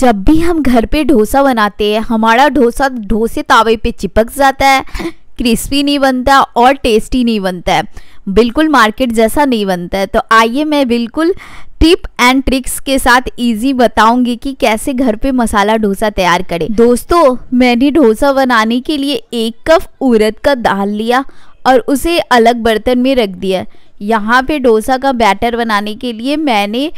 जब भी हम घर पे डोसा बनाते हैं हमारा डोसा डोसे तावे पे चिपक जाता है क्रिस्पी नहीं बनता और टेस्टी नहीं बनता है बिल्कुल मार्केट जैसा नहीं बनता है तो आइए मैं बिल्कुल टिप एंड ट्रिक्स के साथ इजी बताऊंगी कि कैसे घर पे मसाला डोसा तैयार करें दोस्तों मैंने डोसा बनाने के लिए एक कप उड़द का दाल लिया और उसे अलग बर्तन में रख दिया यहाँ पे डोसा का बैटर बनाने के लिए मैंने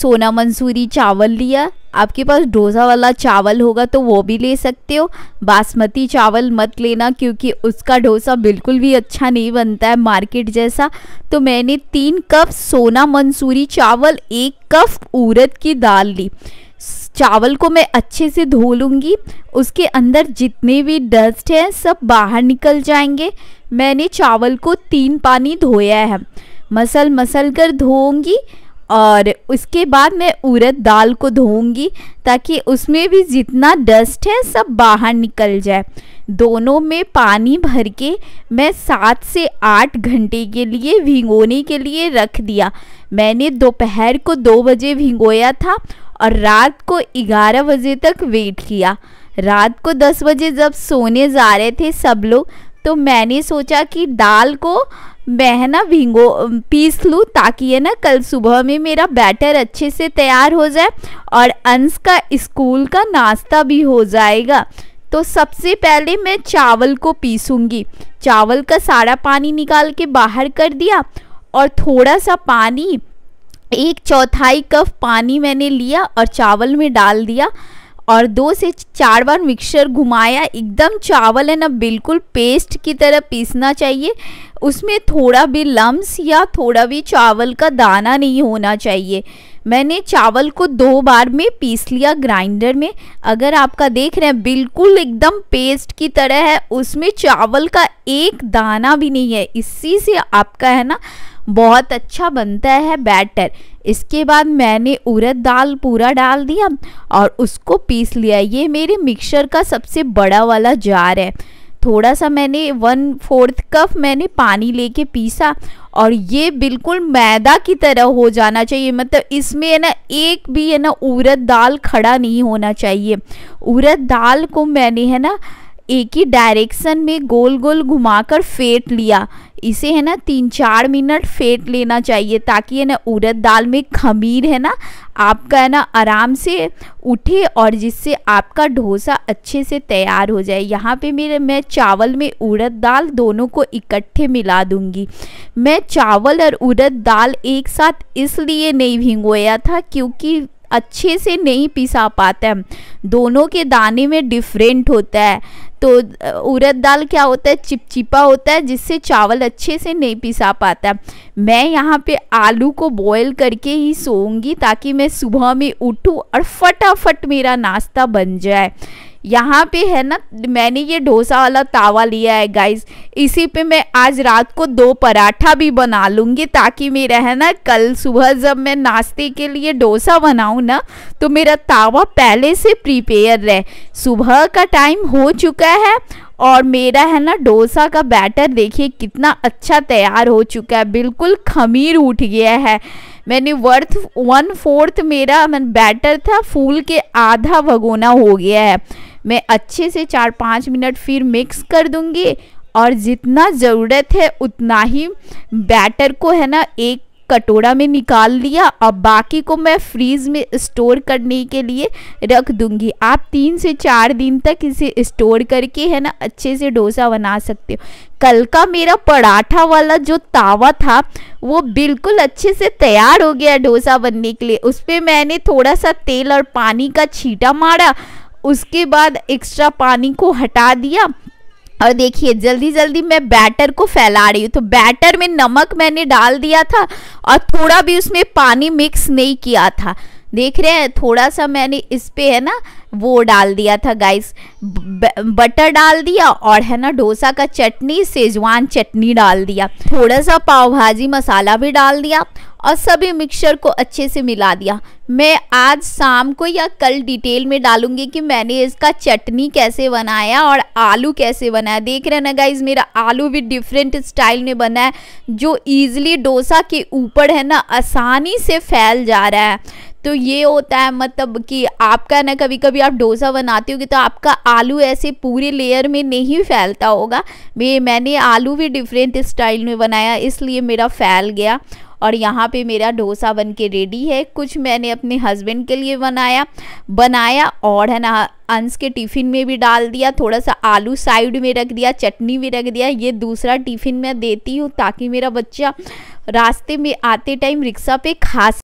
सोना मंसूरी चावल लिया आपके पास डोसा वाला चावल होगा तो वो भी ले सकते हो बासमती चावल मत लेना क्योंकि उसका डोसा बिल्कुल भी अच्छा नहीं बनता है मार्केट जैसा तो मैंने तीन कप सोना मंसूरी चावल एक कप उरद की दाल ली चावल को मैं अच्छे से धो लूँगी उसके अंदर जितने भी डस्ट हैं सब बाहर निकल जाएंगे मैंने चावल को तीन पानी धोया है मसल मसल कर धोऊंगी और उसके बाद मैं उरद दाल को धोऊंगी ताकि उसमें भी जितना डस्ट है सब बाहर निकल जाए दोनों में पानी भर के मैं सात से आठ घंटे के लिए भिगोने के लिए रख दिया मैंने दोपहर को दो बजे भिगोया था और रात को ग्यारह बजे तक वेट किया रात को दस बजे जब सोने जा रहे थे सब लोग तो मैंने सोचा कि दाल को मैं है ना भींगो पीस लूँ ताकि है ना कल सुबह में मेरा बैटर अच्छे से तैयार हो जाए और अंश का स्कूल का नाश्ता भी हो जाएगा तो सबसे पहले मैं चावल को पीसूँगी चावल का सारा पानी निकाल के बाहर कर दिया और थोड़ा सा पानी एक चौथाई कप पानी मैंने लिया और चावल में डाल दिया और दो से चार बार मिक्सचर घुमाया एकदम चावल है ना बिल्कुल पेस्ट की तरह पीसना चाहिए उसमें थोड़ा भी लम्स या थोड़ा भी चावल का दाना नहीं होना चाहिए मैंने चावल को दो बार में पीस लिया ग्राइंडर में अगर आपका देख रहे हैं बिल्कुल एकदम पेस्ट की तरह है उसमें चावल का एक दाना भी नहीं है इसी से आपका है ना बहुत अच्छा बनता है बैटर इसके बाद मैंने उरद दाल पूरा डाल दिया और उसको पीस लिया ये मेरे मिक्सर का सबसे बड़ा वाला जार है थोड़ा सा मैंने वन फोर्थ कप मैंने पानी लेके पीसा और ये बिल्कुल मैदा की तरह हो जाना चाहिए मतलब इसमें है ना एक भी है ना उरद दाल खड़ा नहीं होना चाहिए उरद दाल को मैंने है ना एक ही डायरेक्शन में गोल गोल घुमाकर फेंट लिया इसे है ना तीन चार मिनट फेंट लेना चाहिए ताकि है ना उड़द दाल में खमीर है ना आपका है ना आराम से उठे और जिससे आपका डोसा अच्छे से तैयार हो जाए यहाँ पे मेरे मैं चावल में उड़द दाल दोनों को इकट्ठे मिला दूँगी मैं चावल और उड़द दाल एक साथ इसलिए नहीं भिंगोया था क्योंकि अच्छे से नहीं पिसा पाता है दोनों के दाने में डिफरेंट होता है तो उड़द दाल क्या होता है चिपचिपा होता है जिससे चावल अच्छे से नहीं पिसा पाता मैं यहाँ पे आलू को बॉईल करके ही सोऊंगी ताकि मैं सुबह में उठूँ और फटाफट मेरा नाश्ता बन जाए यहाँ पे है ना मैंने ये डोसा वाला तावा लिया है गाइस इसी पे मैं आज रात को दो पराठा भी बना लूँगी ताकि मेरा है ना कल सुबह जब मैं नाश्ते के लिए डोसा बनाऊँ ना तो मेरा तावा पहले से प्रिपेयर रहे सुबह का टाइम हो चुका है और मेरा है ना डोसा का बैटर देखिए कितना अच्छा तैयार हो चुका है बिल्कुल खमीर उठ गया है मैंने वर्थ वन फोर्थ मेरा मैं बैटर था फूल के आधा भगोना हो गया है मैं अच्छे से चार पाँच मिनट फिर मिक्स कर दूँगी और जितना ज़रूरत है उतना ही बैटर को है ना एक कटोरा में निकाल लिया और बाकी को मैं फ्रीज में स्टोर करने के लिए रख दूंगी आप तीन से चार दिन तक इसे स्टोर करके है ना अच्छे से डोसा बना सकते हो कल का मेरा पराठा वाला जो तावा था वो बिल्कुल अच्छे से तैयार हो गया डोसा बनने के लिए उस पर मैंने थोड़ा सा तेल और पानी का छीटा मारा उसके बाद एक्स्ट्रा पानी को हटा दिया और देखिए जल्दी जल्दी मैं बैटर को फैला रही हूँ तो बैटर में नमक मैंने डाल दिया था और थोड़ा भी उसमें पानी मिक्स नहीं किया था देख रहे हैं थोड़ा सा मैंने इस पे है ना वो डाल दिया था गाइस बटर डाल दिया और है ना डोसा का चटनी सेजवान चटनी डाल दिया थोड़ा सा पाव भाजी मसाला भी डाल दिया और सभी मिक्सचर को अच्छे से मिला दिया मैं आज शाम को या कल डिटेल में डालूंगी कि मैंने इसका चटनी कैसे बनाया और आलू कैसे बनाया देख रहे ना गाइज मेरा आलू भी डिफरेंट स्टाइल में बना है जो ईजिली डोसा के ऊपर है ना आसानी से फैल जा रहा है तो ये होता है मतलब कि आपका ना कभी कभी आप डोसा बनाते होगे तो आपका आलू ऐसे पूरे लेयर में नहीं फैलता होगा मैं मैंने आलू भी डिफरेंट स्टाइल में बनाया इसलिए मेरा फैल गया और यहाँ पे मेरा डोसा बन के रेडी है कुछ मैंने अपने हस्बैंड के लिए बनाया बनाया और है ना अंश के टिफ़िन में भी डाल दिया थोड़ा सा आलू साइड में रख दिया चटनी भी रख दिया ये दूसरा टिफ़िन मैं देती हूँ ताकि मेरा बच्चा रास्ते में आते टाइम रिक्शा पे खा